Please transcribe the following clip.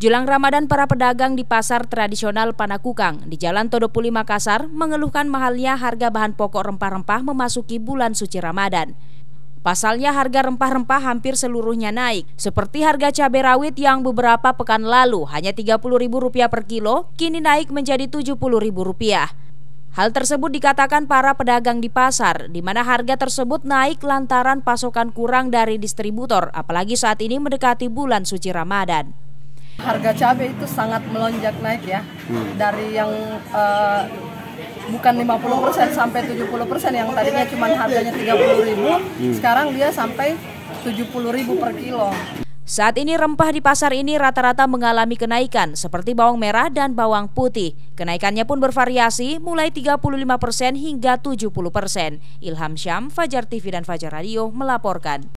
Jelang Ramadan, para pedagang di pasar tradisional Panakukang di Jalan Todopuli Makassar mengeluhkan mahalnya harga bahan pokok rempah-rempah memasuki bulan suci Ramadan. Pasalnya harga rempah-rempah hampir seluruhnya naik, seperti harga cabai rawit yang beberapa pekan lalu hanya Rp30.000 per kilo, kini naik menjadi Rp70.000. Hal tersebut dikatakan para pedagang di pasar, di mana harga tersebut naik lantaran pasokan kurang dari distributor, apalagi saat ini mendekati bulan suci Ramadan. Harga cabai itu sangat melonjak naik ya. Hmm. Dari yang uh, bukan 50% sampai 70% yang tadinya cuma harganya 30.000, hmm. sekarang dia sampai ribu per kilo. Saat ini rempah di pasar ini rata-rata mengalami kenaikan seperti bawang merah dan bawang putih. Kenaikannya pun bervariasi mulai 35% hingga 70%. Ilham Syam, Fajar TV dan Fajar Radio melaporkan.